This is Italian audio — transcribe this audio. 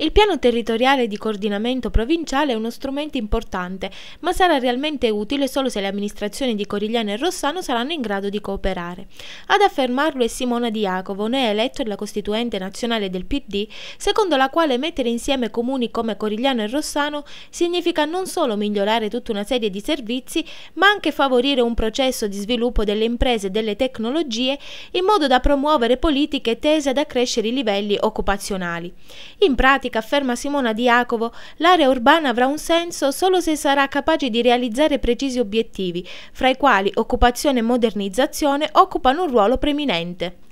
Il piano territoriale di coordinamento provinciale è uno strumento importante, ma sarà realmente utile solo se le amministrazioni di Corigliano e Rossano saranno in grado di cooperare. Ad affermarlo è Simona Di Jacovo, ne eletto la costituente nazionale del PD, secondo la quale mettere insieme comuni come Corigliano e Rossano significa non solo migliorare tutta una serie di servizi, ma anche favorire un processo di sviluppo delle imprese e delle tecnologie in modo da promuovere politiche tese ad accrescere i livelli occupazionali. In pratica climatica, afferma Simona Di l'area urbana avrà un senso solo se sarà capace di realizzare precisi obiettivi, fra i quali occupazione e modernizzazione occupano un ruolo preminente.